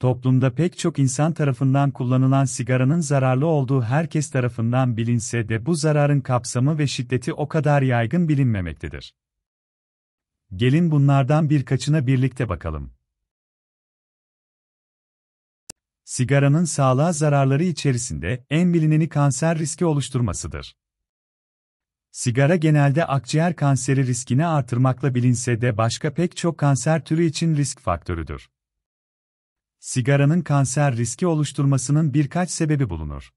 Toplumda pek çok insan tarafından kullanılan sigaranın zararlı olduğu herkes tarafından bilinse de bu zararın kapsamı ve şiddeti o kadar yaygın bilinmemektedir. Gelin bunlardan birkaçına birlikte bakalım. Sigaranın sağlığa zararları içerisinde en bilineni kanser riski oluşturmasıdır. Sigara genelde akciğer kanseri riskini artırmakla bilinse de başka pek çok kanser türü için risk faktörüdür sigaranın kanser riski oluşturmasının birkaç sebebi bulunur.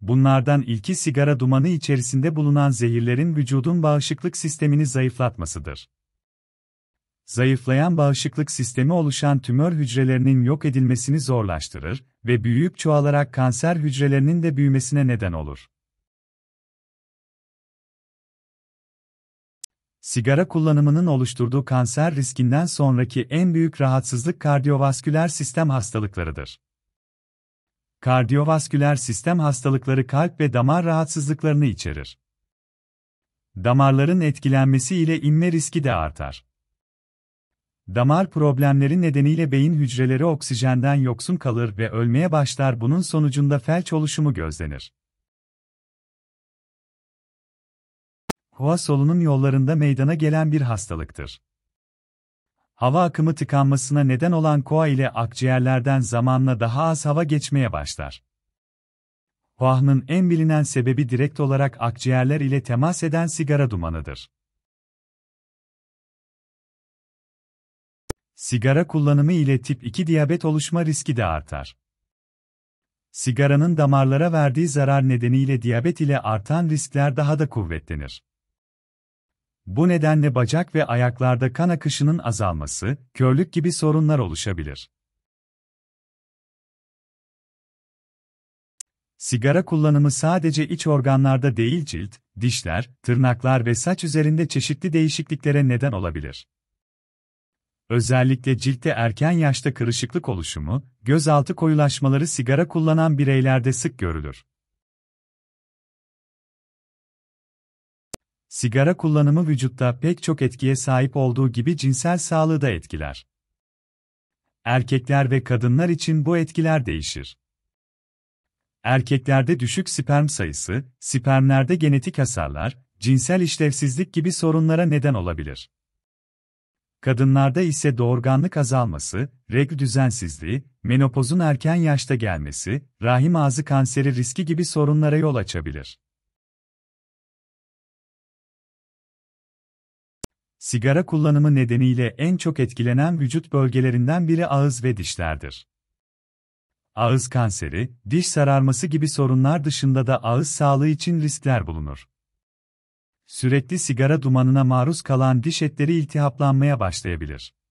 Bunlardan ilki sigara dumanı içerisinde bulunan zehirlerin vücudun bağışıklık sistemini zayıflatmasıdır. Zayıflayan bağışıklık sistemi oluşan tümör hücrelerinin yok edilmesini zorlaştırır ve büyüyüp çoğalarak kanser hücrelerinin de büyümesine neden olur. Sigara kullanımının oluşturduğu kanser riskinden sonraki en büyük rahatsızlık kardiyovasküler sistem hastalıklarıdır. Kardiyovasküler sistem hastalıkları kalp ve damar rahatsızlıklarını içerir. Damarların etkilenmesi ile inme riski de artar. Damar problemleri nedeniyle beyin hücreleri oksijenden yoksun kalır ve ölmeye başlar bunun sonucunda felç oluşumu gözlenir. hava solunum yollarında meydana gelen bir hastalıktır. Hava akımı tıkanmasına neden olan koa ile akciğerlerden zamanla daha az hava geçmeye başlar. Huahnın en bilinen sebebi direkt olarak akciğerler ile temas eden sigara dumanıdır. Sigara kullanımı ile tip 2 diyabet oluşma riski de artar. Sigaranın damarlara verdiği zarar nedeniyle diyabet ile artan riskler daha da kuvvetlenir. Bu nedenle bacak ve ayaklarda kan akışının azalması, körlük gibi sorunlar oluşabilir. Sigara kullanımı sadece iç organlarda değil cilt, dişler, tırnaklar ve saç üzerinde çeşitli değişikliklere neden olabilir. Özellikle ciltte erken yaşta kırışıklık oluşumu, gözaltı koyulaşmaları sigara kullanan bireylerde sık görülür. Sigara kullanımı vücutta pek çok etkiye sahip olduğu gibi cinsel sağlığı da etkiler. Erkekler ve kadınlar için bu etkiler değişir. Erkeklerde düşük sperm sayısı, spermlerde genetik hasarlar, cinsel işlevsizlik gibi sorunlara neden olabilir. Kadınlarda ise doğurganlık azalması, regl düzensizliği, menopozun erken yaşta gelmesi, rahim ağzı kanseri riski gibi sorunlara yol açabilir. Sigara kullanımı nedeniyle en çok etkilenen vücut bölgelerinden biri ağız ve dişlerdir. Ağız kanseri, diş sararması gibi sorunlar dışında da ağız sağlığı için riskler bulunur. Sürekli sigara dumanına maruz kalan diş etleri iltihaplanmaya başlayabilir.